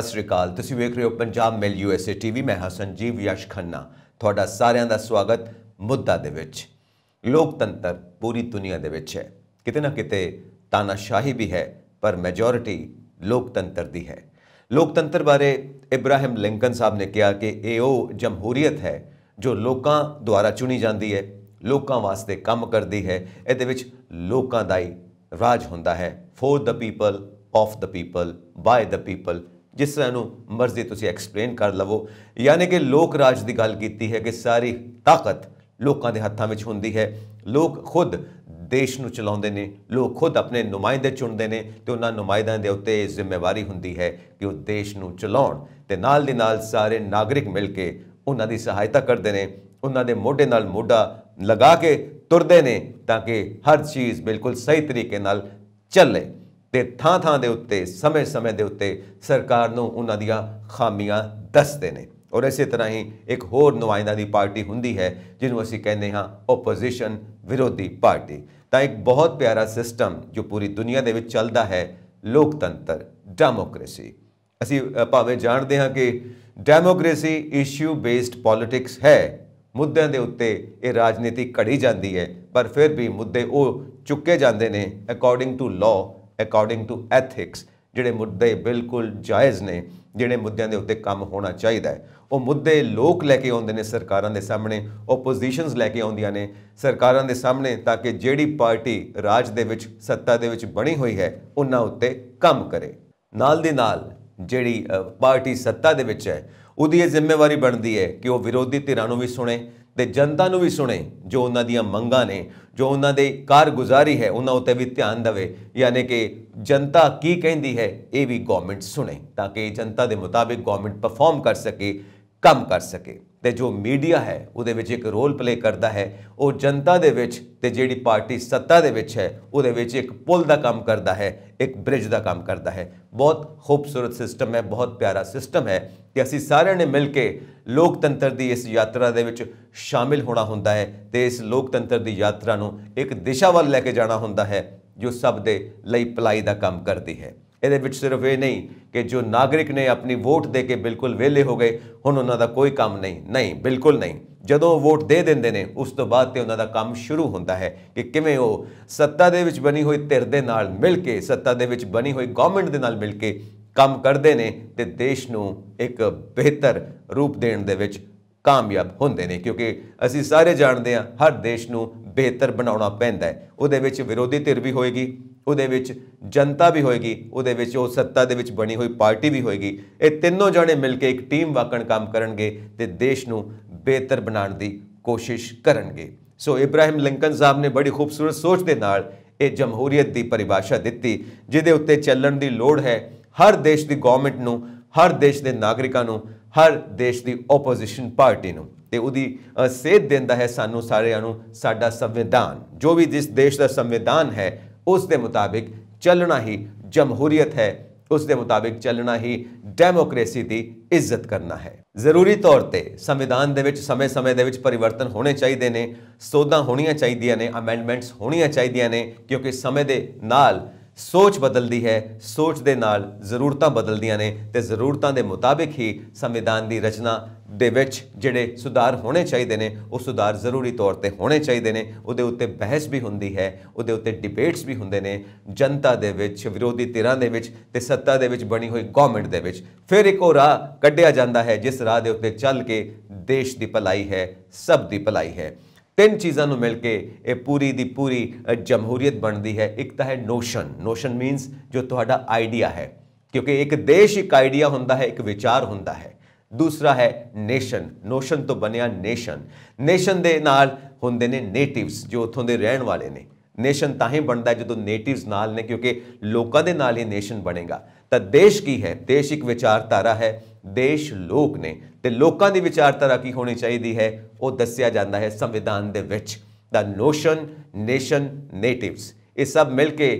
ਸਤਿ ਸ਼੍ਰੀ ਅਕਾਲ ਤੁਸੀਂ ਵੇਖ ਰਹੇ ਹੋ ਪੰਜਾਬ ਮੇਲ ਯੂਐਸਏ ਟੀਵੀ ਮੈਂ ਹਾਂ ਸੰਜੀਵ ਯਸ਼ ਖੰਨਾ ਤੁਹਾਡਾ ਸਾਰਿਆਂ ਦਾ ਸਵਾਗਤ ਮੁੱਦਾ ਦੇ ਵਿੱਚ ਲੋਕਤੰਤਰ ਪੂਰੀ ਦੁਨੀਆ ਦੇ ਵਿੱਚ ਹੈ ਕਿਤੇ ਨਾ ਕਿਤੇ ਤਾਨਾਸ਼ਾਹੀ ਵੀ ਹੈ ਪਰ ਮੈਜੋਰਿਟੀ ਲੋਕਤੰਤਰ ਦੀ ਹੈ ਲੋਕਤੰਤਰ ਬਾਰੇ ਇਬਰਾਹਿਮ ਲਿੰਕਨ ਸਾਹਿਬ ਨੇ ਕਿਹਾ ਕਿ ਇਹ ਉਹ ਜਮਹੂਰੀਅਤ ਹੈ ਜੋ ਲੋਕਾਂ ਦੁਆਰਾ ਚੁਣੀ ਜਾਂਦੀ ਹੈ ਲੋਕਾਂ ਵਾਸਤੇ ਕੰਮ ਕਰਦੀ ਹੈ ਇਹਦੇ ਵਿੱਚ ਲੋਕਾਂ ਦਾ ਹੀ ਰਾਜ ਹੁੰਦਾ ਹੈ for the people of the people by the people जिस तरह मर्जी तुम एक्सप्लेन कर लवो यानी कि लोग राज की गल की है कि सारी ताकत लोगों के हाथों में होंगी है लोग खुद देश में चलाते हैं लोग खुद अपने नुमाइंदे चुनते हैं तो उन्होंने नुमाइंदा के उत्ते जिम्मेवारी होंगी है कि वह देश में चला सारे नागरिक मिल के उन्होंने सहायता करते हैं उन्होंने मोढ़े न मोढ़ा लगा के तुरते हैं ताकि हर चीज़ बिल्कुल सही तरीके चले ਤੇ ਥਾਂ ਥਾਂ ਦੇ ਉੱਤੇ ਸਮੇਂ-ਸਮੇਂ ਦੇ ਉੱਤੇ ਸਰਕਾਰ ਨੂੰ ਉਹਨਾਂ ਦੀਆਂ ਖਾਮੀਆਂ ਦੱਸਦੇ ਨੇ ਔਰ ਇਸੇ ਤਰ੍ਹਾਂ ਹੀ ਇੱਕ ਹੋਰ ਨੁਮਾਇੰਦਾ ਦੀ ਪਾਰਟੀ ਹੁੰਦੀ ਹੈ ਜਿਹਨੂੰ ਅਸੀਂ ਕਹਿੰਦੇ ਹਾਂ ਆਪੋਜੀਸ਼ਨ ਵਿਰੋਧੀ ਪਾਰਟੀ ਤਾਂ ਇੱਕ ਬਹੁਤ ਪਿਆਰਾ ਸਿਸਟਮ ਜੋ ਪੂਰੀ ਦੁਨੀਆ ਦੇ ਵਿੱਚ ਚੱਲਦਾ ਹੈ ਲੋਕਤੰਤਰ ਡੈਮੋਕ੍ਰੇਸੀ ਅਸੀਂ ਭਾਵੇਂ ਜਾਣਦੇ ਹਾਂ ਕਿ ਡੈਮੋਕ੍ਰੇਸੀ ਇਸ਼ੂ ਬੇਸਡ ਪੋਲਿਟਿਕਸ ਹੈ ਮੁੱਦਿਆਂ ਦੇ ਉੱਤੇ ਇਹ ਰਾਜਨੀਤੀ ਘੜੀ ਜਾਂਦੀ ਹੈ ਪਰ ਫਿਰ ਵੀ ਮੁੱਦੇ ਉਹ ਚੁੱਕੇ ਜਾਂਦੇ ਨੇ according to law according to ethics ਜਿਹੜੇ ਮੁੱਦੇ ਬਿਲਕੁਲ ਜਾਇਜ਼ ਨੇ ਜਿਹੜੇ ਮੁੱਦਿਆਂ ਦੇ ਉੱਤੇ ਕੰਮ ਹੋਣਾ ਚਾਹੀਦਾ ਹੈ ਉਹ ਮੁੱਦੇ ਲੋਕ ਲੈ ਕੇ ਆਉਂਦੇ ਨੇ ਸਰਕਾਰਾਂ ਦੇ ਸਾਹਮਣੇ ਆਪੋਜੀਸ਼ਨਸ ਲੈ ਕੇ ਆਉਂਦੀਆਂ ਨੇ ਸਰਕਾਰਾਂ ਦੇ ਸਾਹਮਣੇ ਤਾਂ ਕਿ ਜਿਹੜੀ ਪਾਰਟੀ ਰਾਜ ਦੇ ਵਿੱਚ ਸੱਤਾ ਦੇ ਵਿੱਚ ਬਣੀ ਹੋਈ ਹੈ ਉਹਨਾਂ ਉੱਤੇ ਕੰਮ ਕਰੇ ਨਾਲ ਦੇ ਨਾਲ ਜਿਹੜੀ ਪਾਰਟੀ ਸੱਤਾ ਦੇ ਵਿੱਚ ਹੈ ਉਹਦੀ ਇਹ ਜ਼ਿੰਮੇਵਾਰੀ ਬਣਦੀ ਹੈ ਕਿ ਉਹ ਵਿਰੋਧੀ ਧਿਰਾਂ ਨੂੰ ਵੀ ਸੁਣੇ ਤੇ ਜਨਤਾ ਨੂੰ ਵੀ ਸੁਣੇ ਜੋ ਉਹਨਾਂ ਦੀਆਂ ਮੰਗਾਂ ਨੇ ਜੋ ਉਹਨਾਂ ਦੇ ਕਾਰਗੁਜ਼ਾਰੀ ਹੈ ਉਹਨਾਂ ਉੱਤੇ ਵੀ ਧਿਆਨ ਦੇਵੇ ਯਾਨੀ ਕਿ ਜਨਤਾ ਕੀ ਕਹਿੰਦੀ ਹੈ ਇਹ ਵੀ ਗਵਰਨਮੈਂਟ ਸੁਣੇ ਤਾਂ ਕਿ ਜਨਤਾ ਦੇ ਮੁਤਾਬਿਕ ਗਵਰਨਮੈਂਟ ਪਰਫਾਰਮ ਕਰ ਸਕੇ ਕੰਮ ਕਰ ਸਕੇ ਤੇ ਜੋ ਮੀਡੀਆ ਹੈ ਉਹਦੇ ਵਿੱਚ ਇੱਕ ਰੋਲ ਪਲੇ ਕਰਦਾ ਹੈ ਉਹ ਜਨਤਾ ਦੇ ਵਿੱਚ ਤੇ ਜਿਹੜੀ ਪਾਰਟੀ ਸੱਤਾ ਦੇ ਵਿੱਚ ਹੈ ਉਹਦੇ ਵਿੱਚ ਇੱਕ ਪੁਲ ਦਾ ਕੰਮ ਕਰਦਾ ਹੈ ਇੱਕ ਬ੍ਰਿਜ ਦਾ ਕੰਮ ਕਰਦਾ ਹੈ ਬਹੁਤ ਖੂਬਸੂਰਤ ਸਿਸਟਮ ਹੈ ਬਹੁਤ ਪਿਆਰਾ ਸਿਸਟਮ ਹੈ ਤੇ ਅਸੀਂ ਸਾਰਿਆਂ ਨੇ ਮਿਲ ਕੇ ਲੋਕਤੰਤਰ ਦੀ ਇਸ ਯਾਤਰਾ ਦੇ ਵਿੱਚ ਸ਼ਾਮਿਲ ਹੋਣਾ ਹੁੰਦਾ ਹੈ ਤੇ ਇਸ ਲੋਕਤੰਤਰ ਦੀ ਯਾਤਰਾ ਨੂੰ ਇੱਕ ਦਿਸ਼ਾ ਵੱਲ ਲੈ ਕੇ ਜਾਣਾ ਹੁੰਦਾ ਹੈ ਜੋ ਸਭ ਦੇ ਲਈ ਪਲਾਈ ਦਾ ਕੰਮ ਕਰਦੀ ਹੈ ਇਹਦੇ ਵਿੱਚ ਸਿਰਫ ਇਹ ਨਹੀਂ ਕਿ ਜੋ ਨਾਗਰਿਕ ਨੇ ਆਪਣੀ ਵੋਟ ਦੇ ਕੇ ਬਿਲਕੁਲ ਵਿਹਲੇ ਹੋ ਗਏ ਹੁਣ ਉਹਨਾਂ ਦਾ ਕੋਈ ਕੰਮ ਨਹੀਂ ਨਹੀਂ ਬਿਲਕੁਲ ਨਹੀਂ ਜਦੋਂ ਵੋਟ ਦੇ ਦਿੰਦੇ ਨੇ ਉਸ ਤੋਂ ਬਾਅਦ ਤੇ ਉਹਨਾਂ ਦਾ ਕੰਮ ਸ਼ੁਰੂ ਹੁੰਦਾ ਹੈ ਕਿ ਕਿਵੇਂ ਉਹ ਸੱਤਾ ਦੇ ਵਿੱਚ ਬਣੀ ਹੋਈ ਧਿਰ ਦੇ ਨਾਲ ਮਿਲ ਕੇ ਸੱਤਾ ਦੇ ਵਿੱਚ ਬਣੀ ਹੋਈ ਗਵਰਨਮੈਂਟ ਦੇ ਨਾਲ ਮਿਲ ਕੇ ਕੰਮ ਕਰਦੇ ਨੇ ਤੇ ਦੇਸ਼ ਨੂੰ ਇੱਕ ਬਿਹਤਰ ਰੂਪ ਦੇਣ ਦੇ ਵਿੱਚ ਕਾਮਯਾਬ ਹੁੰਦੇ ਨੇ ਕਿਉਂਕਿ ਅਸੀਂ ਸਾਰੇ ਜਾਣਦੇ ਹਾਂ ਹਰ ਦੇਸ਼ ਨੂੰ ਬਿਹਤਰ ਬਣਾਉਣਾ ਪੈਂਦਾ ਹੈ ਉਹਦੇ ਵਿੱਚ ਵਿਰੋਧੀ ਧਿਰ ਵੀ ਹੋਏਗੀ ਉਹਦੇ ਵਿੱਚ ਜਨਤਾ ਵੀ ਹੋਏਗੀ ਉਹਦੇ ਵਿੱਚ ਉਹ ਸੱਤਾ ਦੇ ਵਿੱਚ ਬਣੀ ਹੋਈ ਪਾਰਟੀ ਵੀ ਹੋਏਗੀ ਇਹ ਤਿੰਨੋਂ ਜਣੇ ਮਿਲ ਕੇ ਇੱਕ ਟੀਮ ਵਾਕਣ ਕੰਮ ਕਰਨਗੇ ਤੇ ਦੇਸ਼ ਨੂੰ ਬਿਹਤਰ ਬਣਾਉਣ ਦੀ ਕੋਸ਼ਿਸ਼ ਕਰਨਗੇ ਸੋ ਇਬਰਾਹਿਮ ਲਿੰਕਨ ਸਾਹਿਬ ਨੇ ਬੜੀ ਖੂਬਸੂਰਤ ਸੋਚ ਦੇ ਨਾਲ ਇਹ ਜਮਹੂਰੀਅਤ ਦੀ ਪਰਿਭਾਸ਼ਾ ਦਿੱਤੀ ਜਿਹਦੇ ਉੱਤੇ ਚੱਲਣ ਦੀ ਲੋੜ ਹੈ ਹਰ ਦੇਸ਼ ਦੀ ਗਵਰਨਮੈਂਟ ਨੂੰ ਹਰ ਦੇਸ਼ ਦੇ ਨਾਗਰਿਕਾਂ ਨੂੰ ਹਰ ਦੇਸ਼ ਦੀ ਆਪੋਜੀਸ਼ਨ ਪਾਰਟੀ ਨੂੰ ਤੇ ਉਹਦੀ ਸੇਧ ਦਿੰਦਾ ਹੈ ਸਾਨੂੰ ਸਾਰਿਆਂ ਨੂੰ ਸਾਡਾ ਸੰਵਿਧਾਨ ਜੋ ਵੀ ਜਿਸ ਦੇਸ਼ ਦਾ ਸੰਵਿਧਾਨ ਹੈ ਉਸ ਦੇ ਮੁਤਾਬਿਕ ਚੱਲਣਾ ਹੀ ਜਮਹੂਰੀਅਤ ਹੈ ਉਸ ਦੇ ਮੁਤਾਬਿਕ ਚੱਲਣਾ ਹੀ ਡੈਮੋਕ੍ਰੇਸੀ ਦੀ ਇੱਜ਼ਤ ਕਰਨਾ ਹੈ ਜ਼ਰੂਰੀ ਤੌਰ ਤੇ ਸੰਵਿਧਾਨ ਦੇ ਵਿੱਚ ਸਮੇਂ-ਸਮੇਂ ਦੇ ਵਿੱਚ ਪਰਿਵਰਤਨ ਹੋਣੇ ਚਾਹੀਦੇ ਨੇ ਸੋਧਾਂ ਹੋਣੀਆਂ ਚਾਹੀਦੀਆਂ ਨੇ ਅਮੈਂਡਮੈਂਟਸ ਹੋਣੀਆਂ ਚਾਹੀਦੀਆਂ ਨੇ ਕਿਉਂਕਿ ਸਮੇਂ ਦੇ ਨਾਲ ਸੋਚ ਬਦਲਦੀ ਹੈ ਸੋਚ ਦੇ ਨਾਲ ਜ਼ਰੂਰਤਾਂ ਬਦਲਦੀਆਂ ਨੇ ਤੇ ਜ਼ਰੂਰਤਾਂ ਦੇ ਮੁਤਾਬਿਕ ਹੀ ਸੰਵਿਧਾਨ ਦੀ ਰਚਨਾ ਦੇ ਵਿੱਚ ਜਿਹੜੇ ਸੁਧਾਰ ਹੋਣੇ ਚਾਹੀਦੇ ਨੇ ਉਹ ਸੁਧਾਰ ਜ਼ਰੂਰੀ ਤੌਰ ਤੇ ਹੋਣੇ ਚਾਹੀਦੇ ਨੇ ਉਹਦੇ ਉੱਤੇ ਬਹਿਸ ਵੀ ਹੁੰਦੀ ਹੈ ਉਹਦੇ ਉੱਤੇ ਡਿਬੇਟਸ ਵੀ ਹੁੰਦੇ ਨੇ ਜਨਤਾ ਦੇ ਵਿੱਚ ਵਿਰੋਧੀ ਧਿਰਾਂ ਦੇ ਵਿੱਚ ਤੇ ਸੱਤਾ ਦੇ ਵਿੱਚ ਬਣੀ ਹੋਈ ਗਵਰਨਮੈਂਟ ਦੇ ਵਿੱਚ ਫਿਰ ਇੱਕ ਹੋਰ ਰਾਹ ਕੱਢਿਆ ਜਾਂਦਾ ਹੈ ਜਿਸ ਰਾਹ ਦੇ ਉੱਤੇ ਚੱਲ ਕੇ ਦੇਸ਼ ਦੀ ਭਲਾਈ ਹੈ ਸਭ ਦੀ ਭਲਾਈ ਹੈ ਤਿੰਨ ਚੀਜ਼ਾਂ ਨੂੰ ਮਿਲ ਕੇ ਇਹ ਪੂਰੀ ਦੀ ਪੂਰੀ ਜਮਹੂਰੀਅਤ ਬਣਦੀ ਹੈ ਇੱਕ ਤਾਂ ਹੈ ਨੋਸ਼ਨ ਨੋਸ਼ਨ ਮੀਨਸ ਜੋ ਤੁਹਾਡਾ ਆਈਡੀਆ ਹੈ ਕਿਉਂਕਿ ਇੱਕ ਦੇਸ਼ ਇੱਕ ਆਈਡੀਆ ਹੁੰਦਾ ਹੈ ਇੱਕ ਵਿਚਾਰ ਹੁੰਦਾ ਹੈ ਦੂਸਰਾ ਹੈ ਨੇਸ਼ਨ ਨੋਸ਼ਨ ਤੋਂ ਬਣਿਆ ਨੇਸ਼ਨ ਨੇਸ਼ਨ ਦੇ ਨਾਲ ਹੁੰਦੇ ਨੇ ਨੇਟਿਵਸ ਜੋ ਉੱਥੋਂ ਦੇ ਰਹਿਣ ਵਾਲੇ ਨੇ ਨੇਸ਼ਨ ਤਾਂ ਹੀ ਬਣਦਾ ਜਦੋਂ ਨੇਟਿਵਸ ਨਾਲ ਨੇ ਕਿਉਂਕਿ ਲੋਕਾਂ ਦੇ ਨਾਲ ਹੀ ਨੇਸ਼ਨ ਬਣੇਗਾ ਤਾਂ ਦੇਸ਼ ਕੀ ਹੈ ਦੇਸ਼ ਇੱਕ ਵਿਚਾਰਧਾਰਾ ਹੈ ਦੇਸ਼ ਲੋਕ ਨੇ ਤੇ ਲੋਕਾਂ ਦੀ ਵਿਚਾਰਧਾਰਾ ਕੀ ਹੋਣੀ ਚਾਹੀਦੀ ਹੈ ਉਹ ਦੱਸਿਆ ਜਾਂਦਾ ਹੈ ਸੰਵਿਧਾਨ ਦੇ ਵਿੱਚ ਦਾ ਨੋਸ਼ਨ ਨੇਸ਼ਨ ਨੇਟਿਵਸ ਇਹ ਸਭ ਮਿਲ ਕੇ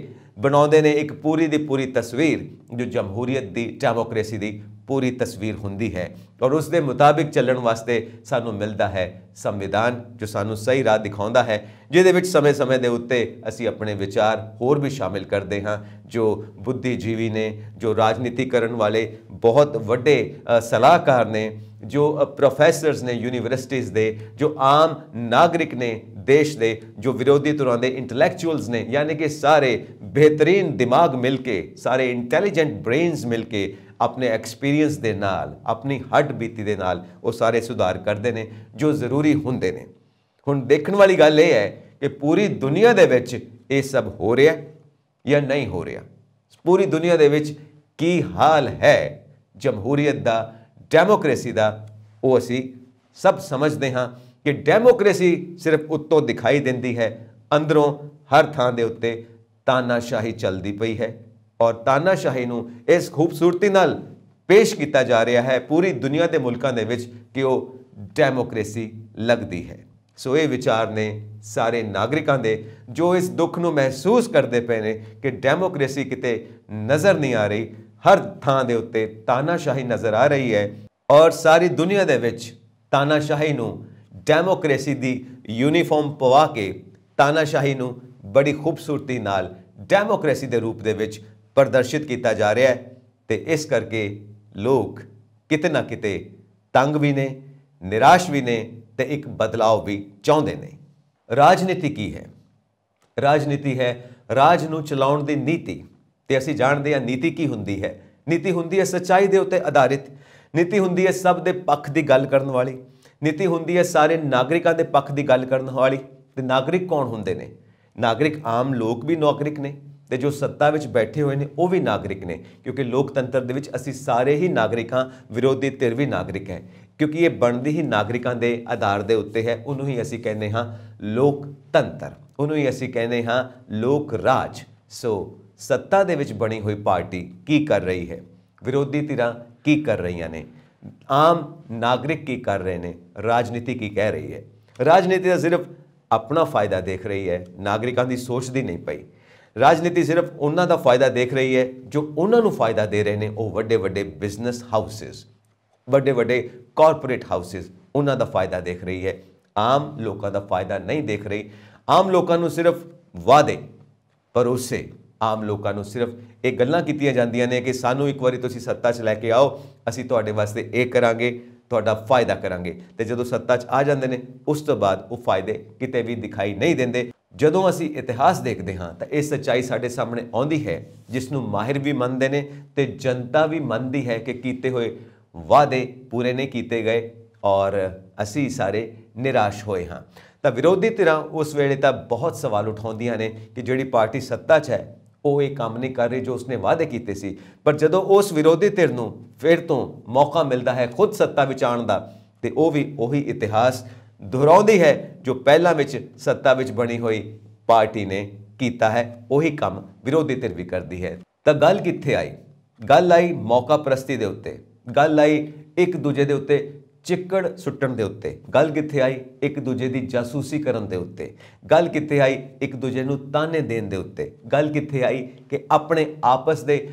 ਬਣਾਉਂਦੇ ਨੇ ਇੱਕ ਪੂਰੀ ਦੀ ਪੂਰੀ ਤਸਵੀਰ ਜੋ ਜਮਹੂਰੀਅਤ ਦੀ ਡੈਮੋਕ੍ਰੇਸੀ ਦੀ ਪੂਰੀ ਤਸਵੀਰ ਹੁੰਦੀ ਹੈ ਔਰ ਉਸ ਦੇ ਮੁਤਾਬਿਕ ਚੱਲਣ ਵਾਸਤੇ ਸਾਨੂੰ ਮਿਲਦਾ ਹੈ ਸੰਵਿਧਾਨ ਜੋ ਸਾਨੂੰ ਸਹੀ ਰਾਹ ਦਿਖਾਉਂਦਾ ਹੈ ਜਿਹਦੇ ਵਿੱਚ ਸਮੇਂ-ਸਮੇਂ ਦੇ ਉੱਤੇ ਅਸੀਂ ਆਪਣੇ ਵਿਚਾਰ ਹੋਰ ਵੀ ਸ਼ਾਮਿਲ ਕਰਦੇ ਹਾਂ ਜੋ ਬੁੱਧੀਜੀਵੀ ਨੇ ਜੋ ਰਾਜਨੀਤੀ ਕਰਨ ਵਾਲੇ ਬਹੁਤ ਵੱਡੇ ਸਲਾਹਕਾਰ ਨੇ ਜੋ ਪ੍ਰੋਫੈਸਰਸ ਨੇ ਯੂਨੀਵਰਸਿਟੀਆਂ ਦੇ ਜੋ ਆਮ ਨਾਗਰਿਕ ਨੇ ਦੇਸ਼ ਦੇ ਜੋ ਵਿਰੋਧੀ ਧਿਰਾਂ ਦੇ ਇੰਟੈਲੈਕਚੁਅਲਸ ਨੇ ਯਾਨੀ ਕਿ ਸਾਰੇ ਬਿਹਤਰੀਨ ਦਿਮਾਗ ਮਿਲ ਕੇ ਸਾਰੇ ਇੰਟੈਲੀਜੈਂਟ ਬ੍ਰੇਨਸ ਮਿਲ ਕੇ ਆਪਣੇ ਐਕਸਪੀਰੀਅੰਸ ਦੇ ਨਾਲ ਆਪਣੀ ਹੱਡ ਬੀਤੀ ਦੇ ਨਾਲ ਉਹ ਸਾਰੇ ਸੁਧਾਰ ਕਰਦੇ ਨੇ ਜੋ ਜ਼ਰੂਰੀ ਹੁੰਦੇ ਨੇ ਹੁਣ ਦੇਖਣ ਵਾਲੀ ਗੱਲ ਇਹ ਹੈ ਕਿ ਪੂਰੀ ਦੁਨੀਆ ਦੇ ਵਿੱਚ ਇਹ ਸਭ ਹੋ ਰਿਹਾ ਜਾਂ ਨਹੀਂ ਹੋ ਰਿਹਾ ਪੂਰੀ ਦੁਨੀਆ ਦੇ ਵਿੱਚ ਕੀ ਹਾਲ ਹੈ ਜਮਹੂਰੀਅਤ ਦਾ ਡੈਮੋਕ੍ਰੇਸੀ ਦਾ ਉਹ ਅਸੀਂ ਸਭ ਸਮਝਦੇ ਹਾਂ ਕਿ ਡੈਮੋਕ੍ਰੇਸੀ ਸਿਰਫ ਉੱਤੋਂ ਦਿਖਾਈ ਦਿੰਦੀ ਹੈ ਅੰਦਰੋਂ ਹਰ ਥਾਂ ਦੇ ਉੱਤੇ ਤਾਨਾਸ਼ਾਹੀ ਚੱਲਦੀ ਪਈ ਹੈ ਔਰ ਤਾਨਾਸ਼ਾਹੀ ਨੂੰ ਇਸ ਖੂਬਸੂਰਤੀ ਨਾਲ ਪੇਸ਼ ਕੀਤਾ ਜਾ ਰਿਹਾ ਹੈ ਪੂਰੀ ਦੁਨੀਆ ਦੇ ਮੁਲਕਾਂ ਦੇ ਵਿੱਚ ਕਿ ਉਹ ਡੈਮੋਕ੍ਰੇਸੀ ਲੱਗਦੀ ਹੈ ਸੋ ਇਹ ਵਿਚਾਰ ਨੇ ਸਾਰੇ ਨਾਗਰਿਕਾਂ ਦੇ ਜੋ ਇਸ ਦੁੱਖ ਨੂੰ ਮਹਿਸੂਸ ਕਰਦੇ ਪਏ ਨੇ ਕਿ ਡੈਮੋਕ੍ਰੇਸੀ ਕਿਤੇ ਨਜ਼ਰ ਨਹੀਂ ਆ ਰਹੀ ਹਰ ਥਾਂ ਦੇ ਉੱਤੇ ਤਾਨਾਸ਼ਾਹੀ ਨਜ਼ਰ ਆ ਰਹੀ ਹੈ ਔਰ ਸਾਰੀ ਦੁਨੀਆ ਦੇ ਵਿੱਚ ਤਾਨਾਸ਼ਾਹੀ ਨੂੰ ਡੈਮੋਕ੍ਰੇਸੀ ਦੀ ਯੂਨੀਫਾਰਮ ਪਵਾ ਕੇ ਤਾਨਾਸ਼ਾਹੀ ਨੂੰ ਬੜੀ ਖੂਬਸੂਰਤੀ ਨਾਲ ਡੈਮੋਕ੍ਰੇਸੀ ਦੇ ਰੂਪ ਦੇ ਵਿੱਚ ਪ੍ਰਦਰਸ਼ਿਤ ਕੀਤਾ ਜਾ ਰਿਹਾ ਹੈ ਤੇ ਇਸ ਕਰਕੇ ਲੋਕ ਕਿਤੇ ਨਾ ਕਿਤੇ ਤੰਗ ਵੀ ਨੇ ਨਿਰਾਸ਼ ਵੀ ਨੇ ਤੇ ਇੱਕ ਬਦਲਾਅ ਵੀ ਚਾਹੁੰਦੇ ਨੇ ਰਾਜਨੀਤੀ ਕੀ ਹੈ ਰਾਜਨੀਤੀ ਹੈ ਰਾਜ ਨੂੰ ਚਲਾਉਣ ਦੀ ਨੀਤੀ ਤੇ ਅਸੀਂ ਜਾਣਦੇ ਹਾਂ ਨੀਤੀ ਕੀ ਹੁੰਦੀ ਹੈ ਨੀਤੀ ਹੁੰਦੀ ਹੈ ਸੱਚਾਈ ਦੇ ਉੱਤੇ ਆਧਾਰਿਤ ਨੀਤੀ ਹੁੰਦੀ ਹੈ ਸਭ ਦੇ ਪੱਖ ਦੀ ਗੱਲ ਕਰਨ ਵਾਲੀ ਨੀਤੀ ਹੁੰਦੀ ਹੈ ਸਾਰੇ ਨਾਗਰਿਕਾਂ ਦੇ ਪੱਖ ਦੀ ਗੱਲ ਕਰਨ ਵਾਲੀ ਤੇ ਨਾਗਰਿਕ ਕੌਣ ਹੁੰਦੇ ਨੇ ਨਾਗਰਿਕ ਆਮ ਲੋਕ ਵੀ ਨਾਗਰਿਕ ਨੇ ਤੇ ਜੋ ਸੱਤਾ ਵਿੱਚ ਬੈਠੇ ਹੋਏ ਨੇ ਉਹ ਵੀ ਨਾਗਰਿਕ ਨੇ ਕਿਉਂਕਿ ਲੋਕਤੰਤਰ ਦੇ ਵਿੱਚ ਅਸੀਂ ਸਾਰੇ ਹੀ ਨਾਗਰਿਕਾਂ ਵਿਰੋਧੀ ਧਿਰ ਵੀ ਨਾਗਰਿਕ ਹੈ ਕਿਉਂਕਿ ਇਹ ਬਣਦੀ ਹੀ ਨਾਗਰਿਕਾਂ ਦੇ ਆਧਾਰ ਦੇ ਉੱਤੇ ਹੈ ਉਹਨੂੰ ਹੀ ਅਸੀਂ ਕਹਿੰਦੇ ਹਾਂ ਲੋਕਤੰਤਰ ਉਹਨੂੰ ਹੀ ਅਸੀਂ ਕਹਿੰਦੇ ਹਾਂ ਲੋਕ ਰਾਜ ਸੋ ਸੱਤਾ ਦੇ ਵਿੱਚ ਬਣੀ ਹੋਈ ਪਾਰਟੀ ਕੀ ਕਰ ਰਹੀ ਹੈ ਵਿਰੋਧੀ ਧਿਰਾਂ ਕੀ ਕਰ ਰਹੀਆਂ ਨੇ ਆਮ ਨਾਗਰਿਕ ਕੀ ਕਰ ਰਹੇ ਨੇ ਰਾਜਨੀਤੀ ਕੀ ਕਹਿ ਰਹੀ ਹੈ ਰਾਜਨੀਤੀ ਦਾ ਸਿਰਫ ਆਪਣਾ ਫਾਇਦਾ ਦੇਖ ਰਹੀ ਹੈ ਨਾਗਰਿਕਾਂ ਦੀ ਸੋਚ ਦੀ ਨਹੀਂ ਪਈ ਰਾਜਨੀਤੀ ਸਿਰਫ ਉਹਨਾਂ ਦਾ ਫਾਇਦਾ ਦੇਖ ਰਹੀ ਹੈ ਜੋ ਉਹਨਾਂ ਨੂੰ ਫਾਇਦਾ ਦੇ ਰਹੇ ਨੇ ਉਹ ਵੱਡੇ ਵੱਡੇ ਬਿਜ਼ਨਸ ਹਾਊਸਸ ਵੱਡੇ ਵੱਡੇ ਕਾਰਪੋਰੇਟ ਹਾਊਸਸ ਉਹਨਾਂ ਦਾ ਫਾਇਦਾ ਦੇਖ ਰਹੀ ਹੈ ਆਮ ਲੋਕਾਂ ਦਾ ਫਾਇਦਾ ਨਹੀਂ ਦੇਖ ਰਹੀ ਆਮ ਲੋਕਾਂ ਨੂੰ ਸਿਰਫ ਵਾਅਦੇ ਉਸੇ ਆਮ ਲੋਕਾਂ ਨੂੰ ਸਿਰਫ ਇਹ ਗੱਲਾਂ ਕੀਤੀਆਂ ਜਾਂਦੀਆਂ ਨੇ ਕਿ ਸਾਨੂੰ ਇੱਕ ਵਾਰੀ ਤੁਸੀਂ ਸੱਤਾ 'ਚ ਲੈ ਕੇ ਆਓ ਅਸੀਂ ਤੁਹਾਡੇ ਵਾਸਤੇ ਇਹ ਕਰਾਂਗੇ ਤੁਹਾਡਾ ਫਾਇਦਾ ਕਰਾਂਗੇ ਤੇ ਜਦੋਂ ਸੱਤਾ 'ਚ ਆ ਜਾਂਦੇ ਨੇ ਉਸ ਤੋਂ ਬਾਅਦ ਉਹ ਫਾਇਦੇ ਕਿਤੇ ਵੀ ਦਿਖਾਈ ਨਹੀਂ ਦਿੰਦੇ ਜਦੋਂ ਅਸੀਂ ਇਤਿਹਾਸ ਦੇਖਦੇ ਹਾਂ ਤਾਂ ਇਹ ਸੱਚਾਈ ਸਾਡੇ ਸਾਹਮਣੇ ਆਉਂਦੀ ਹੈ ਜਿਸ ਨੂੰ ਮਾਹਿਰ ਵੀ ਮੰਨਦੇ ਨੇ ਤੇ ਜਨਤਾ ਵੀ ਮੰਨਦੀ ਹੈ ਕਿ ਕੀਤੇ ਹੋਏ ਵਾਅਦੇ ਪੂਰੇ ਨਹੀਂ ਕੀਤੇ ਗਏ ਔਰ ਅਸੀਂ ਸਾਰੇ ਨਿਰਾਸ਼ ਹੋਏ ਹਾਂ ਤਾਂ ਵਿਰੋਧੀ ਧਿਰਾਂ ਉਸ ਵੇਲੇ ਤਾਂ ਬਹੁਤ ਸਵਾਲ ਉਠਾਉਂਦੀਆਂ ਨੇ ਕਿ ਜਿਹੜੀ ਪਾਰਟੀ ਸੱਤਾ 'ਚ ਹੈ ਉਹ ਇਹ ਕੰਮ ਨਹੀਂ ਕਰ ਰਹੀ ਜੋ ਉਸਨੇ ਵਾਅਦੇ ਕੀਤੇ ਸੀ ਪਰ ਜਦੋਂ ਉਸ ਵਿਰੋਧੀ ਧਿਰ ਨੂੰ ਫਿਰ ਤੋਂ ਮੌਕਾ ਮਿਲਦਾ ਹੈ ਖੁਦ ਸੱਤਾ ਵਿੱਚ ਦਾ ਤੇ ਉਹ ਵੀ ਉਹੀ ਇਤਿਹਾਸ ਦੁਹਰਾਉਂਦੀ ਹੈ ਜੋ ਪਹਿਲਾਂ ਵਿੱਚ ਸੱਤਾ ਵਿੱਚ ਬਣੀ ਹੋਈ ਪਾਰਟੀ ਨੇ ਕੀਤਾ ਹੈ ਉਹੀ ਕੰਮ ਵਿਰੋਧੀ ਧਿਰ ਵੀ ਕਰਦੀ ਹੈ ਤਾਂ ਗੱਲ ਕਿੱਥੇ ਆਈ ਗੱਲ ਆਈ ਮੌਕਾ ਪ੍ਰਸਤੀ ਦੇ ਉੱਤੇ ਗੱਲ ਆਈ ਇੱਕ ਦੂਜੇ ਦੇ ਉੱਤੇ ਚਿੱਕੜ ਸੁੱਟਣ ਦੇ ਉੱਤੇ ਗੱਲ ਕਿੱਥੇ ਆਈ ਇੱਕ ਦੂਜੇ ਦੀ ਜਾਸੂਸੀ ਕਰਨ ਦੇ ਉੱਤੇ ਗੱਲ ਕਿੱਥੇ ਆਈ ਇੱਕ ਦੂਜੇ ਨੂੰ ਤਾਨੇ ਦੇਣ ਦੇ ਉੱਤੇ ਗੱਲ ਕਿੱਥੇ ਆਈ ਕਿ ਆਪਣੇ ਆਪਸ ਦੇ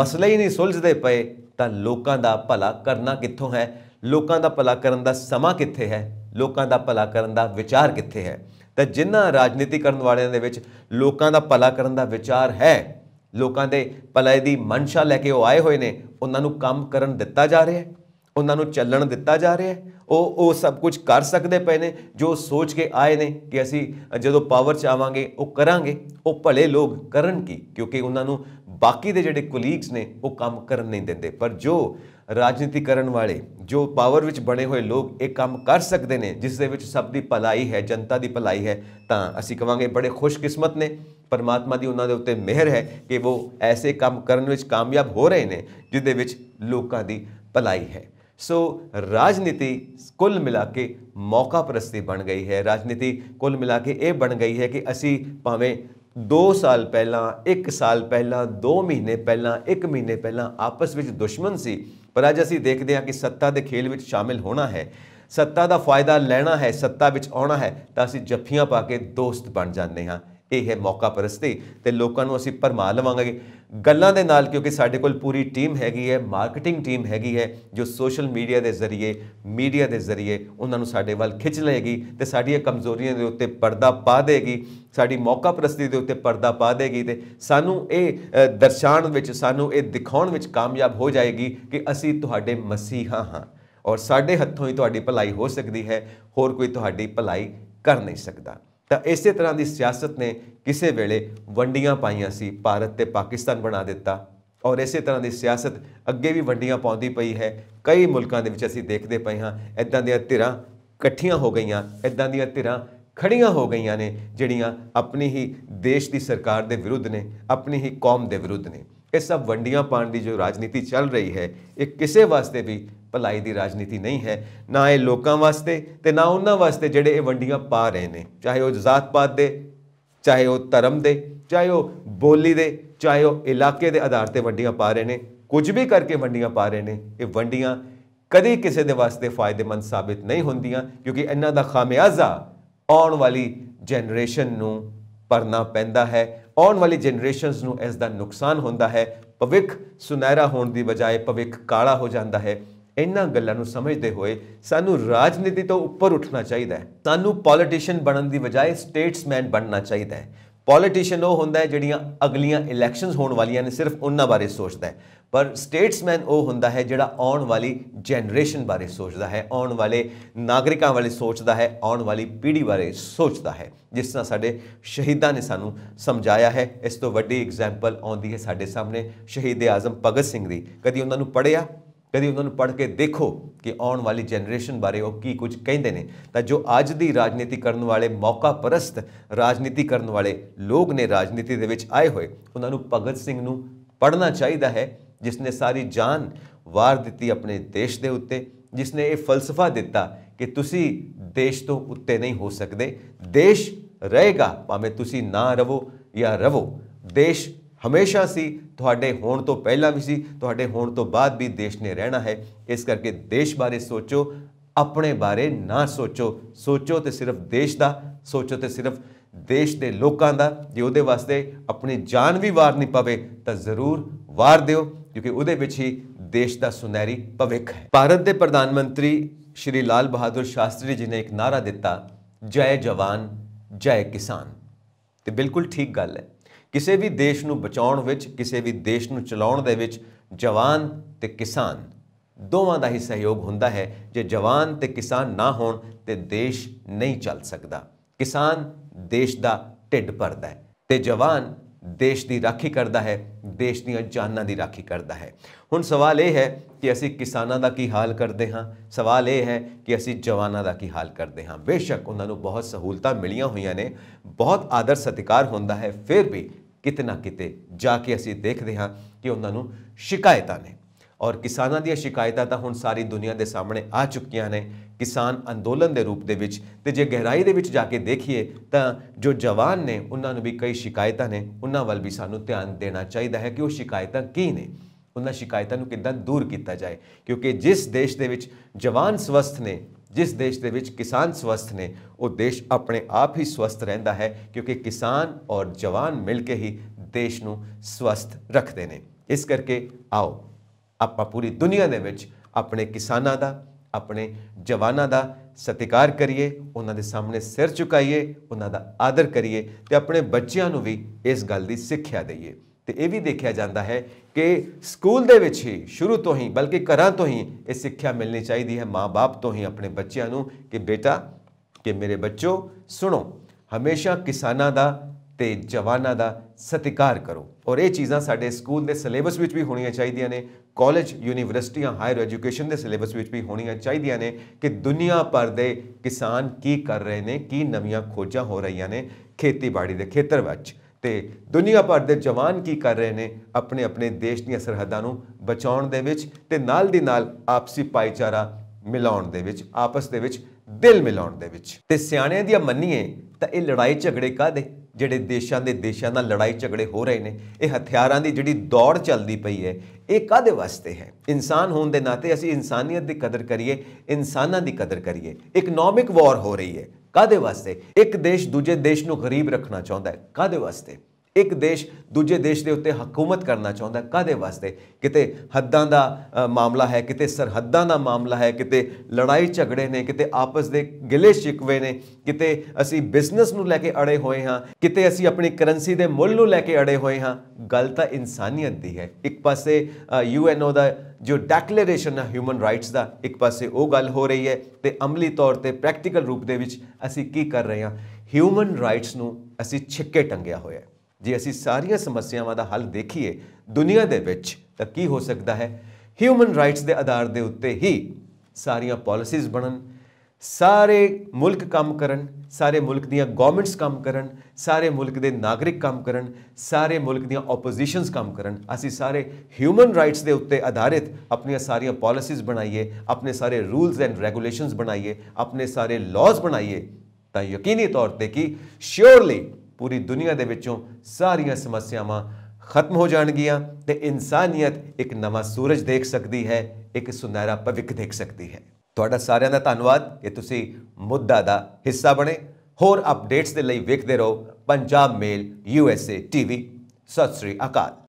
ਮਸਲੇ ਹੀ ਨਹੀਂ ਸੁਲਝਦੇ ਪਏ ਤਾਂ ਲੋਕਾਂ ਦਾ ਭਲਾ ਕਰਨਾ ਕਿੱਥੋਂ ਹੈ ਲੋਕਾਂ ਦਾ ਭਲਾ ਕਰਨ ਦਾ ਸਮਾਂ ਕਿੱਥੇ ਹੈ ਲੋਕਾਂ ਦਾ ਭਲਾ ਕਰਨ ਦਾ ਵਿਚਾਰ ਕਿੱਥੇ ਹੈ ਤਾਂ ਜਿਨ੍ਹਾਂ ਰਾਜਨੀਤੀ ਕਰਨ ਵਾਲਿਆਂ ਦੇ ਵਿੱਚ ਲੋਕਾਂ ਦਾ ਭਲਾ ਕਰਨ ਦਾ ਵਿਚਾਰ ਹੈ ਲੋਕਾਂ ਦੇ ਭਲੇ ਦੀ ਮਨਸ਼ਾ ਲੈ ਕੇ ਉਹ ਆਏ ਹੋਏ ਨੇ ਉਹਨਾਂ ਨੂੰ ਕੰਮ ਕਰਨ ਦਿੱਤਾ ਜਾ ਰਿਹਾ ਹੈ ਉਹਨਾਂ ਨੂੰ ਚੱਲਣ ਦਿੱਤਾ ਜਾ ਰਿਹਾ ਹੈ ਉਹ ਉਹ ਸਭ ਕੁਝ ਕਰ ਸਕਦੇ ਪਏ ਨੇ ਜੋ ਸੋਚ ਕੇ ਆਏ ਨੇ ਕਿ ਅਸੀਂ ਜਦੋਂ ਪਾਵਰ 'ਚ ਆਵਾਂਗੇ ਉਹ ਕਰਾਂਗੇ ਉਹ ਭਲੇ ਲੋਕ ਕਰਨ ਕੀ ਕਿਉਂਕਿ ਉਹਨਾਂ ਨੂੰ ਬਾਕੀ ਦੇ ਜਿਹੜੇ ਕੋਲੀਗਸ ਨੇ ਉਹ ਕੰਮ ਕਰਨ ਨਹੀਂ ਦਿੰਦੇ ਪਰ ਜੋ ਰਾਜਨੀਤੀ ਕਰਨ ਵਾਲੇ ਜੋ ਪਾਵਰ ਵਿੱਚ ਬਣੇ ਹੋਏ ਲੋਕ ਇਹ ਕੰਮ ਕਰ ਸਕਦੇ ਨੇ ਜਿਸ ਦੇ ਵਿੱਚ ਸਭ ਦੀ ਭਲਾਈ ਹੈ ਜਨਤਾ ਦੀ ਭਲਾਈ ਹੈ ਤਾਂ ਅਸੀਂ ਕਵਾਂਗੇ ਬੜੇ ਖੁਸ਼ਕਿਸਮਤ ਨੇ ਪਰਮਾਤਮਾ ਦੀ ਉਹਨਾਂ ਦੇ ਉੱਤੇ ਮਿਹਰ ਹੈ ਕਿ ਉਹ ਐਸੇ ਕੰਮ ਕਰਨ ਵਿੱਚ ਕਾਮਯਾਬ ਹੋ ਰਹੇ ਨੇ ਜਿਦੇ ਵਿੱਚ ਲੋਕਾਂ ਦੀ ਭਲਾਈ ਹੈ ਸੋ ਰਾਜਨੀਤੀ ਕੁੱਲ ਮਿਲਾ ਕੇ ਮੌਕਾ ਪ੍ਰਸਤੀ ਬਣ ਗਈ ਹੈ ਰਾਜਨੀਤੀ ਕੁੱਲ ਮਿਲਾ ਕੇ ਇਹ ਬਣ ਗਈ ਹੈ ਕਿ ਅਸੀਂ ਭਾਵੇਂ 2 ਸਾਲ ਪਹਿਲਾਂ 1 ਸਾਲ ਪਹਿਲਾਂ 2 ਮਹੀਨੇ ਪਹਿਲਾਂ 1 ਮਹੀਨੇ ਪਹਿਲਾਂ ਆਪਸ ਵਿੱਚ ਦੁਸ਼ਮਣ ਸੀ ਪਰ ਅੱਜ ਅਸੀਂ ਦੇਖਦੇ ਹਾਂ ਕਿ ਸੱਤਾ ਦੇ ਖੇਲ ਵਿੱਚ ਸ਼ਾਮਿਲ ਹੋਣਾ ਹੈ ਸੱਤਾ ਦਾ ਫਾਇਦਾ ਲੈਣਾ ਹੈ ਸੱਤਾ ਵਿੱਚ ਆਉਣਾ ਹੈ ਤਾਂ ਅਸੀਂ ਜੱਫੀਆਂ ਪਾ ਕੇ ਦੋਸਤ ਬਣ ਜਾਂਦੇ ਹਾਂ ਇਹ ਹੈ ਮੌਕਾ ਪਰਸਤੀ ਤੇ ਲੋਕਾਂ ਨੂੰ ਅਸੀਂ ਪਰਮਾ ਲਵਾਂਗੇ ਗੱਲਾਂ ਦੇ ਨਾਲ ਕਿਉਂਕਿ ਸਾਡੇ ਕੋਲ ਪੂਰੀ ਟੀਮ ਹੈਗੀ ਹੈ ਮਾਰਕੀਟਿੰਗ ਟੀਮ ਹੈਗੀ ਹੈ ਜੋ ਸੋਸ਼ਲ ਮੀਡੀਆ ਦੇ ਜ਼ਰੀਏ ਮੀਡੀਆ ਦੇ ਜ਼ਰੀਏ ਉਹਨਾਂ ਨੂੰ ਸਾਡੇ ਵੱਲ ਖਿੱਚ ਲਏਗੀ ਤੇ ਸਾਡੀਆਂ ਕਮਜ਼ੋਰੀਆਂ ਦੇ ਉੱਤੇ ਪਰਦਾ ਪਾ ਦੇਗੀ ਸਾਡੀ ਮੌਕਾ ਪ੍ਰਸਤੀ ਦੇ ਉੱਤੇ ਪਰਦਾ ਪਾ ਦੇਗੀ ਤੇ ਸਾਨੂੰ ਇਹ ਦਰਸ਼ਾਣ ਵਿੱਚ ਸਾਨੂੰ ਇਹ ਦਿਖਾਉਣ ਵਿੱਚ ਕਾਮਯਾਬ ਹੋ ਜਾਏਗੀ ਕਿ ਅਸੀਂ ਤੁਹਾਡੇ ਮਸੀਹਾ ਹਾਂ ਔਰ ਸਾਡੇ ਹੱਥੋਂ ਹੀ ਤੁਹਾਡੀ ਭਲਾਈ ਹੋ ਸਕਦੀ ਹੈ ਹੋਰ ਕੋਈ ਤੁਹਾਡੀ ਭਲਾਈ ਕਰ ਨਹੀਂ ਸਕਦਾ ਤਾਂ ਇਸੇ ਤਰ੍ਹਾਂ ਦੀ ਸਿਆਸਤ ਨੇ ਕਿਸੇ ਵੇਲੇ ਵੰਡੀਆਂ ਪਾਈਆਂ ਸੀ ਭਾਰਤ ਤੇ ਪਾਕਿਸਤਾਨ ਬਣਾ ਦਿੱਤਾ ਔਰ ਇਸੇ ਤਰ੍ਹਾਂ ਦੀ ਸਿਆਸਤ ਅੱਗੇ ਵੀ ਵੰਡੀਆਂ ਪਾਉਂਦੀ ਪਈ ਹੈ ਕਈ ਮੁਲਕਾਂ ਦੇ ਵਿੱਚ ਅਸੀਂ ਦੇਖਦੇ ਪਏ ਹਾਂ ਇਦਾਂ ਦੀਆਂ ਧਿਰਾਂ ਇਕੱਠੀਆਂ ਹੋ ਗਈਆਂ ਇਦਾਂ ਦੀਆਂ ਧਿਰਾਂ ਖੜੀਆਂ ਹੋ ਗਈਆਂ ਨੇ ਜਿਹੜੀਆਂ ਆਪਣੀ ਹੀ ਦੇਸ਼ ਦੀ ਸਰਕਾਰ ਦੇ ਵਿਰੁੱਧ ਨੇ ਆਪਣੀ ਹੀ ਕੌਮ ਦੇ ਵਿਰੁੱਧ ਨੇ ਇਹ ਸਭ ਵੰਡੀਆਂ ਪਾਣ ਦੀ ਜੋ ਰਾਜਨੀਤੀ ਚੱਲ ਰਹੀ ਹੈ ਇਹ ਕਿਸੇ ਵਾਸਤੇ ਵੀ ਭਲਾਈ ਦੀ ਰਾਜਨੀਤੀ ਨਹੀਂ ਹੈ ਨਾ ਇਹ ਲੋਕਾਂ ਵਾਸਤੇ ਤੇ ਨਾ ਉਹਨਾਂ ਵਾਸਤੇ ਜਿਹੜੇ ਇਹ ਵੰਡੀਆਂ ਪਾ ਰਹੇ ਨੇ ਚਾਹੇ ਉਹ ਜਾਤ ਪਾਤ ਦੇ ਚਾਹੇ ਉਹ ਧਰਮ ਦੇ ਚਾਹੇ ਉਹ ਬੋਲੀ ਦੇ ਚਾਹੇ ਉਹ ਇਲਾਕੇ ਦੇ ਆਧਾਰ ਤੇ ਵੰਡੀਆਂ ਪਾ ਰਹੇ ਨੇ ਕੁਝ ਵੀ ਕਰਕੇ ਵੰਡੀਆਂ ਪਾ ਰਹੇ ਨੇ ਇਹ ਵੰਡੀਆਂ ਕਦੇ ਕਿਸੇ ਦੇ ਵਾਸਤੇ ਫਾਇਦੇਮੰਦ ਸਾਬਿਤ ਨਹੀਂ ਹੁੰਦੀਆਂ ਕਿਉਂਕਿ ਇਹਨਾਂ ਦਾ ਖਾਮਿਆਜ਼ਾ ਆਉਣ ਵਾਲੀ ਜਨਰੇਸ਼ਨ ਨੂੰ ਪਰਨਾ ਪੈਂਦਾ ਹੈ ਆਉਣ ਵਾਲੀ ਜਨਰੇਸ਼ਨਸ ਨੂੰ ਇਸ ਦਾ ਨੁਕਸਾਨ ਹੁੰਦਾ ਹੈ ਭਵਿੱਖ ਸੁਨਹਿਰਾ ਹੋਣ ਦੀ ਬਜਾਏ ਭਵਿੱਖ ਕਾਲਾ ਹੋ ਜਾਂਦਾ ਹੈ ਇਹਨਾਂ ਗੱਲਾਂ ਨੂੰ ਸਮਝਦੇ ਹੋਏ ਸਾਨੂੰ ਰਾਜਨੀਤੀ ਤੋਂ ਉੱਪਰ ਉੱਠਣਾ ਚਾਹੀਦਾ ਹੈ ਸਾਨੂੰ ਪੋਲੀਟੀਸ਼ੀਅਨ ਬਣਨ ਦੀ ਬਜਾਏ ਸਟੇਟਸਮੈਨ ਬਣਨਾ ਚਾਹੀਦਾ ਹੈ ਪੋਲੀਟੀਸ਼ੀਅਨ ਉਹ ਹੁੰਦਾ ਹੈ ਜਿਹੜੀਆਂ ਅਗਲੀਆਂ ਇਲੈਕਸ਼ਨਸ ਹੋਣ ਵਾਲੀਆਂ ਨੇ ਸਿਰਫ ਉਹਨਾਂ ਬਾਰੇ ਸੋਚਦਾ ਹੈ ਪਰ ਸਟੇਟਸਮੈਨ ਉਹ ਹੁੰਦਾ ਹੈ ਜਿਹੜਾ ਆਉਣ ਵਾਲੀ ਜਨਰੇਸ਼ਨ ਬਾਰੇ ਸੋਚਦਾ ਹੈ ਆਉਣ ਵਾਲੇ ਨਾਗਰਿਕਾਂ ਬਾਰੇ ਸੋਚਦਾ ਹੈ ਆਉਣ ਵਾਲੀ ਪੀੜ੍ਹੀ ਬਾਰੇ ਸੋਚਦਾ ਹੈ ਜਿਸ ਤਰ੍ਹਾਂ ਸਾਡੇ ਸ਼ਹੀਦਾਂ ਨੇ ਸਾਨੂੰ ਸਮਝਾਇਆ ਹੈ ਇਸ ਤੋਂ ਵੱਡੀ ਐਗਜ਼ਾਮਪਲ ਆਉਂਦੀ ਹੈ ਸਾਡੇ ਸਾਹਮਣੇ ਸ਼ਹੀਦ ਆਜ਼ਮ ਭਗਤ ਸਿੰਘ ਦੀ ਕਦੀ ਉਹਨਾਂ ਨੂੰ ਪੜਿਆ ਕਦੀ ਉਹਨਾਂ ਨੂੰ ਪੜ੍ਹ ਕੇ ਦੇਖੋ ਕਿ ਆਉਣ ਵਾਲੀ ਜਨਰੇਸ਼ਨ ਬਾਰੇ ਉਹ ਕੀ ਕੁਝ ਕਹਿੰਦੇ ਨੇ ਤਾਂ ਜੋ ਅੱਜ ਦੀ ਰਾਜਨੀਤੀ ਕਰਨ ਵਾਲੇ ਮੌਕਾ ਪਰਸਤ ਰਾਜਨੀਤੀ ਕਰਨ ਵਾਲੇ ਲੋਕ ਨੇ ਰਾਜਨੀਤੀ ਦੇ ਵਿੱਚ ਆਏ ਹੋਏ ਉਹਨਾਂ ਨੂੰ ਭਗਤ ਸਿੰਘ ਨੂੰ ਪੜ੍ਹਨਾ ਚਾਹੀਦਾ ਹੈ ਜਿਸ ਨੇ ਸਾਰੀ ਜਾਨ ਵਾਰ ਦਿੱਤੀ ਆਪਣੇ ਦੇਸ਼ ਦੇ ਉੱਤੇ ਜਿਸ ਨੇ ਇਹ ਫਲਸਫਾ ਦਿੱਤਾ ਕਿ ਤੁਸੀਂ ਦੇਸ਼ ਤੋਂ ਉੱਤੇ ਨਹੀਂ ਹੋ ਸਕਦੇ ਦੇਸ਼ ਰਹੇਗਾ ਭਾਵੇਂ ਤੁਸੀਂ ਨਾ ਰਵੋ ਜਾਂ ਰਵੋ ਦੇਸ਼ ਹਮੇਸ਼ਾ ਸੀ ਤੁਹਾਡੇ ਹੋਣ ਤੋਂ ਪਹਿਲਾਂ ਵੀ ਸੀ ਤੁਹਾਡੇ ਹੋਣ ਤੋਂ ਬਾਅਦ ਵੀ ਦੇਸ਼ ਨੇ ਰਹਿਣਾ ਹੈ ਇਸ ਕਰਕੇ ਦੇਸ਼ ਬਾਰੇ ਸੋਚੋ ਆਪਣੇ ਬਾਰੇ ਨਾ ਸੋਚੋ ਸੋਚੋ ਤੇ ਸਿਰਫ ਦੇਸ਼ ਦਾ ਸੋਚੋ ਤੇ ਸਿਰਫ ਦੇਸ਼ ਦੇ ਲੋਕਾਂ ਦਾ ਜੇ ਉਹਦੇ ਵਾਸਤੇ ਆਪਣੀ ਜਾਨ ਵੀ ਵਾਰਨੀ ਪਵੇ ਤਾਂ ਜ਼ਰੂਰ ਵਾਰ ਦਿਓ ਕਿਉਂਕਿ ਉਹਦੇ ਵਿੱਚ ਹੀ ਦੇਸ਼ ਦਾ ਸੁਨਹਿਰੀ ਭਵਿੱਖ ਹੈ ਭਾਰਤ ਦੇ ਪ੍ਰਧਾਨ ਮੰਤਰੀ ਸ਼੍ਰੀ ਲਾਲ ਬਹਾਦੁਰ ਸ਼ਾਸਤਰੀ ਜੀ ਨੇ ਇੱਕ ਨਾਰਾ ਦਿੱਤਾ ਜੈ ਜਵਾਨ ਜੈ ਕਿਸਾਨ ਤੇ ਬਿਲਕੁਲ ਠੀਕ ਗੱਲ ਹੈ ਕਿਸੇ ਵੀ ਦੇਸ਼ ਨੂੰ ਬਚਾਉਣ ਵਿੱਚ ਕਿਸੇ ਵੀ ਦੇਸ਼ ਨੂੰ ਚਲਾਉਣ ਦੇ ਵਿੱਚ ਜਵਾਨ ਤੇ ਕਿਸਾਨ ਦੋਵਾਂ ਦਾ ਹੀ ਸਹਿਯੋਗ ਹੁੰਦਾ ਹੈ ਜੇ ਜਵਾਨ ਤੇ ਕਿਸਾਨ ਨਾ ਹੋਣ ਤੇ ਦੇਸ਼ ਨਹੀਂ ਚੱਲ ਸਕਦਾ ਕਿਸਾਨ ਦੇਸ਼ ਦਾ ਢਿੱਡ ਭਰਦਾ ਹੈ ਤੇ ਜਵਾਨ ਦੇਸ਼ ਦੀ ਰਾਖੀ ਕਰਦਾ ਹੈ ਦੇਸ਼ ਦੀਆਂ ਜਾਨਾਂ ਦੀ ਰਾਖੀ ਕਰਦਾ ਹੈ ਹੁਣ ਸਵਾਲ ਇਹ ਹੈ ਕਿ ਅਸੀਂ ਕਿਸਾਨਾਂ ਦਾ ਕੀ ਹਾਲ ਕਰਦੇ ਹਾਂ ਸਵਾਲ ਇਹ ਹੈ ਕਿ ਅਸੀਂ ਜਵਾਨਾਂ ਦਾ ਕੀ ਹਾਲ ਕਰਦੇ ਹਾਂ ਬੇਸ਼ੱਕ ਉਹਨਾਂ ਨੂੰ ਬਹੁਤ ਸਹੂਲਤਾਂ ਮਿਲੀਆਂ ਹੋਈਆਂ ਨੇ ਬਹੁਤ ਆਦਰ ਸਤਿਕਾਰ ਹੁੰਦਾ ਹੈ ਫਿਰ ਵੀ ਕਿਤਨਾ ਕਿਤੇ ਜਾ ਕੇ ਅਸੀਂ ਦੇਖਦੇ ਹਾਂ ਕਿ ਉਹਨਾਂ ਨੂੰ ਸ਼ਿਕਾਇਤਾਂ ਨੇ ਔਰ ਕਿਸਾਨਾਂ ਦੀਆਂ ਸ਼ਿਕਾਇਤਾਂ ਤਾਂ ਹੁਣ ਸਾਰੀ ਦੁਨੀਆ ਦੇ ਸਾਹਮਣੇ ਆ ਚੁੱਕੀਆਂ ਨੇ ਕਿਸਾਨ ਅੰਦੋਲਨ ਦੇ ਰੂਪ ਦੇ ਵਿੱਚ ਤੇ ਜੇ ਗਹਿਰਾਈ ਦੇ ਵਿੱਚ ਜਾ ਕੇ ਦੇਖੀਏ ਤਾਂ ਜੋ ਜਵਾਨ ਨੇ ਉਹਨਾਂ ਨੂੰ ਵੀ ਕਈ ਸ਼ਿਕਾਇਤਾਂ ਨੇ ਉਹਨਾਂ ਵੱਲ ਵੀ ਸਾਨੂੰ ਧਿਆਨ ਦੇਣਾ ਚਾਹੀਦਾ ਹੈ ਕਿ ਉਹ ਸ਼ਿਕਾਇਤਾਂ ਕੀ ਨੇ ਉਹਨਾਂ ਸ਼ਿਕਾਇਤਾਂ ਨੂੰ ਕਿੱਦਾਂ ਦੂਰ ਕੀਤਾ ਜਾਏ ਕਿਉਂਕਿ ਜਿਸ ਦੇਸ਼ ਦੇ ਵਿੱਚ ਜਵਾਨ ਸਵਸਥ ਨੇ ਜਿਸ ਦੇਸ਼ ਦੇ ਵਿੱਚ ਕਿਸਾਨ ਸਵਸਥ ਨੇ ਉਹ ਦੇਸ਼ ਆਪਣੇ ਆਪ ਹੀ ਸਵਸਥ ਰਹਿੰਦਾ ਹੈ ਕਿਉਂਕਿ ਕਿਸਾਨ ਔਰ ਜਵਾਨ ਮਿਲ ਕੇ ਹੀ ਦੇਸ਼ ਨੂੰ ਸਵਸਥ ਰੱਖਦੇ ਨੇ ਇਸ ਕਰਕੇ ਆਓ ਆਪਾਂ ਪੂਰੀ ਦੁਨੀਆ ਦੇ ਵਿੱਚ ਆਪਣੇ ਕਿਸਾਨਾਂ ਦਾ ਆਪਣੇ ਜਵਾਨਾਂ ਦਾ ਸਤਿਕਾਰ ਕਰੀਏ ਉਹਨਾਂ ਦੇ ਸਾਹਮਣੇ ਸਿਰ ਝੁਕਾਈਏ ਉਹਨਾਂ ਦਾ ਆਦਰ ਕਰੀਏ ਤੇ ਆਪਣੇ ਬੱਚਿਆਂ ਨੂੰ ਵੀ ਇਸ ਗੱਲ ਦੀ ਸਿੱਖਿਆ ਦਈਏ ਤੇ ਇਹ ਵੀ ਦੇਖਿਆ ਜਾਂਦਾ ਹੈ ਕਿ ਸਕੂਲ ਦੇ ਵਿੱਚ ਹੀ ਸ਼ੁਰੂ ਤੋਂ ਹੀ ਬਲਕਿ ਘਰਾਂ ਤੋਂ ਹੀ ਇਹ ਸਿੱਖਿਆ ਮਿਲਣੀ ਚਾਹੀਦੀ ਹੈ ਮਾਪੇ ਤੋਂ ਹੀ ਆਪਣੇ ਬੱਚਿਆਂ ਨੂੰ ਕਿ ਬੇਟਾ ਕਿ ਮੇਰੇ ਬੱਚੋ ਸੁਣੋ ਹਮੇਸ਼ਾ ਕਿਸਾਨਾਂ ਦਾ ਤੇ ਜਵਾਨਾਂ ਦਾ ਸਤਿਕਾਰ ਕਰੋ ਔਰ ਇਹ ਚੀਜ਼ਾਂ ਸਾਡੇ ਸਕੂਲ ਦੇ ਸਿਲੇਬਸ ਵਿੱਚ ਵੀ ਹੋਣੀਆਂ ਚਾਹੀਦੀਆਂ ਨੇ ਕਾਲਜ ਯੂਨੀਵਰਸਿਟੀਆਂ ਹਾਇਰ ਐਜੂਕੇਸ਼ਨ ਦੇ ਸਿਲੇਬਸ ਵਿੱਚ ਵੀ ਹੋਣੀਆਂ ਚਾਹੀਦੀਆਂ ਨੇ ਕਿ ਦੁਨੀਆ ਭਰ ਦੇ ਕਿਸਾਨ ਕੀ ਕਰ ਰਹੇ ਨੇ ਕੀ ਨਵੀਆਂ ਖੋਜਾਂ ਹੋ ਰਹੀਆਂ ਨੇ ਖੇਤੀਬਾੜੀ ਦੇ ਖੇਤਰ ਵਿੱਚ ਤੇ ਦੁਨੀਆ ਭਰ ਦੇ ਜਵਾਨ ਕੀ ਕਰ ਰਹੇ ਨੇ ਆਪਣੇ ਆਪਣੇ ਦੇਸ਼ ਦੀਆਂ ਸਰਹੱਦਾਂ ਨੂੰ ਬਚਾਉਣ ਦੇ ਵਿੱਚ ਤੇ ਨਾਲ ਦੀ ਨਾਲ ਆਪਸੀ ਭਾਈਚਾਰਾ ਮਿਲਾਉਣ ਦੇ ਵਿੱਚ ਆਪਸ ਦੇ ਵਿੱਚ ਦਿਲ ਮਿਲਾਉਣ ਦੇ ਵਿੱਚ ਤੇ ਸਿਆਣਿਆਂ ਦੀ ਮੰਨੀਏ ਤਾਂ ਇਹ ਲੜਾਈ ਝਗੜੇ ਕਾਦੇ ਜਿਹੜੇ ਦੇਸ਼ਾਂ ਦੇ ਦੇਸ਼ਾਂ ਨਾਲ ਲੜਾਈ ਝਗੜੇ ਹੋ ਰਹੇ ਨੇ ਇਹ ਹਥਿਆਰਾਂ ਦੀ ਜਿਹੜੀ ਦੌੜ ਚੱਲਦੀ ਪਈ ਹੈ ਇਹ ਕਾਦੇ ਵਾਸਤੇ ਹੈ ਇਨਸਾਨ ਹੋਣ ਦੇ ਨਾਤੇ ਅਸੀਂ ਇਨਸਾਨੀਅਤ ਦੀ ਕਦਰ ਕਰੀਏ ਇਨਸਾਨਾਂ ਦੀ ਕਦਰ ਕਰੀਏ ਇਕਨੋਮਿਕ ਵਾਰ ਹੋ ਰਹੀ ਹੈ ਕਾਦੇ ਵਾਸਤੇ ਇੱਕ ਦੇਸ਼ ਦੂਜੇ ਦੇਸ਼ ਨੂੰ ਗਰੀਬ ਰੱਖਣਾ ਚਾਹੁੰਦਾ ਹੈ ਕਾਦੇ ਵਾਸਤੇ ਇੱਕ ਦੇਸ਼ ਦੂਜੇ ਦੇਸ਼ ਦੇ ਉੱਤੇ ਹਕੂਮਤ ਕਰਨਾ ਚਾਹੁੰਦਾ ਕਾਦੇ ਵਾਸਤੇ ਕਿਤੇ ਹੱਦਾਂ ਦਾ ਮਾਮਲਾ ਹੈ ਕਿਤੇ ਸਰਹੱਦਾਂ ਦਾ ਮਾਮਲਾ ਹੈ ਕਿਤੇ ਲੜਾਈ ਝਗੜੇ ਨੇ ਕਿਤੇ ਆਪਸ ਦੇ ਗਿਲੇ ਸ਼ਿਕਵੇ ਨੇ ਕਿਤੇ ਅਸੀਂ ਬਿਜ਼ਨਸ ਨੂੰ ਲੈ ਕੇ ਅੜੇ ਹੋਏ ਹਾਂ ਕਿਤੇ ਅਸੀਂ ਆਪਣੀ ਕਰੰਸੀ ਦੇ ਮੁੱਲ ਨੂੰ ਲੈ ਕੇ ਅੜੇ ਹੋਏ ਹਾਂ ਗੱਲ ਤਾਂ ਇਨਸਾਨੀਅਤ ਦੀ ਹੈ ਇੱਕ ਪਾਸੇ ਯੂਐਨਓ ਦਾ ਜੋ ਡੈਕਲੇਰੇਸ਼ਨ ਹੈ ਹਿਊਮਨ ਰਾਈਟਸ ਦਾ ਇੱਕ ਪਾਸੇ ਉਹ ਗੱਲ ਹੋ ਰਹੀ ਹੈ ਤੇ ਅਮਲੀ ਤੌਰ ਤੇ ਪ੍ਰੈਕਟੀਕਲ ਰੂਪ ਦੇ ਵਿੱਚ ਅਸੀਂ ਕੀ ਕਰ ਰਹੇ ਹਾਂ ਹਿਊਮਨ ਰਾਈਟਸ ਨੂੰ ਅਸੀਂ ਛਿੱਕੇ ਟੰਗਿਆ ਹੋਇਆ ਹੈ ਜੇ ਅਸੀਂ ਸਾਰੀਆਂ ਸਮੱਸਿਆਵਾਂ ਦਾ ਹੱਲ ਦੇਖੀਏ ਦੁਨੀਆ ਦੇ ਵਿੱਚ ਤਾਂ ਕੀ ਹੋ ਸਕਦਾ ਹੈ ਹਿਊਮਨ ਰਾਈਟਸ ਦੇ ਆਧਾਰ ਦੇ ਉੱਤੇ ਹੀ ਸਾਰੀਆਂ ਪਾਲਿਸੀਜ਼ ਬਣਨ ਸਾਰੇ ਮੁਲਕ ਕੰਮ ਕਰਨ ਸਾਰੇ ਮੁਲਕ ਦੀਆਂ ਗਵਰਨਮੈਂਟਸ ਕੰਮ ਕਰਨ ਸਾਰੇ ਮੁਲਕ ਦੇ ਨਾਗਰਿਕ ਕੰਮ ਕਰਨ ਸਾਰੇ ਮੁਲਕ ਦੀਆਂ ਆਪੋਜੀਸ਼ਨਸ ਕੰਮ ਕਰਨ ਅਸੀਂ ਸਾਰੇ ਹਿਊਮਨ ਰਾਈਟਸ ਦੇ ਉੱਤੇ ਆਧਾਰਿਤ ਆਪਣੀਆਂ ਸਾਰੀਆਂ ਪਾਲਿਸੀਜ਼ ਬਣਾਈਏ ਆਪਣੇ ਸਾਰੇ ਰੂਲਸ ਐਂਡ ਰੈਗੂਲੇਸ਼ਨਸ ਬਣਾਈਏ ਆਪਣੇ ਸਾਰੇ ਲਾਜ਼ ਬਣਾਈਏ ਤਾਂ ਯਕੀਨੀ ਤੌਰ ਤੇ ਕਿ ਸ਼ੋਰਲੀ ਪੂਰੀ ਦੁਨੀਆ ਦੇ ਵਿੱਚੋਂ ਸਾਰੀਆਂ ਸਮੱਸਿਆਵਾਂ ਖਤਮ ਹੋ ਜਾਣਗੀਆਂ ਤੇ ਇਨਸਾਨੀਅਤ ਇੱਕ ਨਵਾਂ ਸੂਰਜ ਦੇਖ ਸਕਦੀ ਹੈ ਇੱਕ ਸੁਨਹਿਰਾ ਭਵਿੱਖ ਦੇਖ ਸਕਦੀ ਹੈ ਤੁਹਾਡਾ ਸਾਰਿਆਂ ਦਾ ਧੰਨਵਾਦ ਕਿ ਤੁਸੀਂ ਮੁੱਦਾ ਦਾ ਹਿੱਸਾ ਬਣੇ ਹੋਰ ਅਪਡੇਟਸ ਦੇ ਲਈ ਵੇਖਦੇ ਰਹੋ ਪੰਜਾਬ ਮੇਲ ਯੂਐਸਏ ਟੀਵੀ ਸਤਿ ਸ੍ਰੀ ਅਕਾਲ